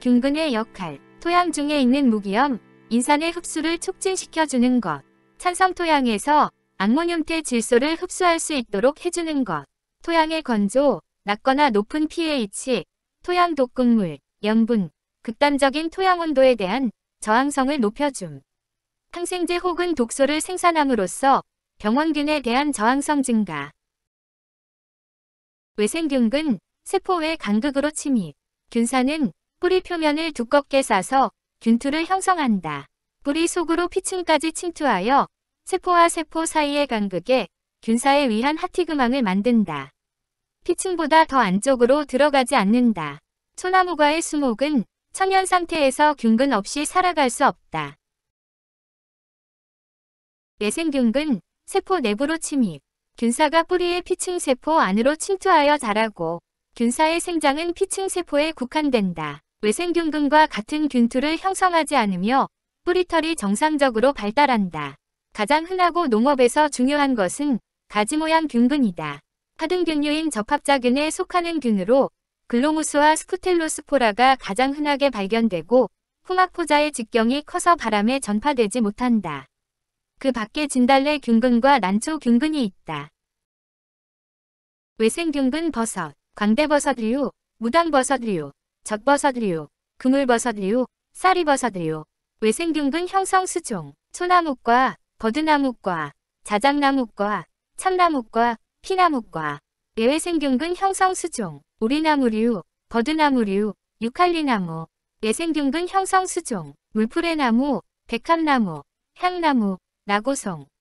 균근의 역할, 토양 중에 있는 무기염, 인산의 흡수를 촉진시켜주는 것, 찬성 토양에서 악모늄태 질소를 흡수할 수 있도록 해주는 것, 토양의 건조, 낮거나 높은 pH, 토양 독극물, 염분, 극단적인 토양 온도에 대한 저항성을 높여줌. 항생제 혹은 독소를 생산함으로써 병원균에 대한 저항성 증가. 외생균근, 세포의 간극으로 침입. 균사는 뿌리 표면을 두껍게 싸서 균투를 형성한다. 뿌리 속으로 피층까지 침투하여 세포와 세포 사이의 간극에 균사에 의한 하티그망을 만든다. 피층보다 더 안쪽으로 들어가지 않는다. 초나무과의 수목은 천연 상태에서 균근 없이 살아갈 수 없다. 예생균근 세포 내부로 침입. 균사가 뿌리의 피층세포 안으로 침투하여 자라고 균사의 생장은 피층세포에 국한된다. 외생균근과 같은 균투를 형성하지 않으며 뿌리털이 정상적으로 발달한다. 가장 흔하고 농업에서 중요한 것은 가지 모양 균근이다. 하등균류인 적합자균에 속하는 균으로 글로무스와 스쿠텔로스포라가 가장 흔하게 발견되고 풍악포자의 직경이 커서 바람에 전파되지 못한다. 그 밖에 진달래 균근과 난초 균근이 있다. 외생균근 버섯, 광대버섯류, 무당버섯류, 적버섯류, 그물버섯류, 사리버섯류, 외생균근 형성 수종, 초나무과 버드나무과, 자작나무과, 참나무과, 피나무과, 예외생균근 형성 수종, 오리나무류, 버드나무류, 유칼리나무, 예생균근 형성 수종, 물풀의나무, 백합나무, 향나무, 나고송,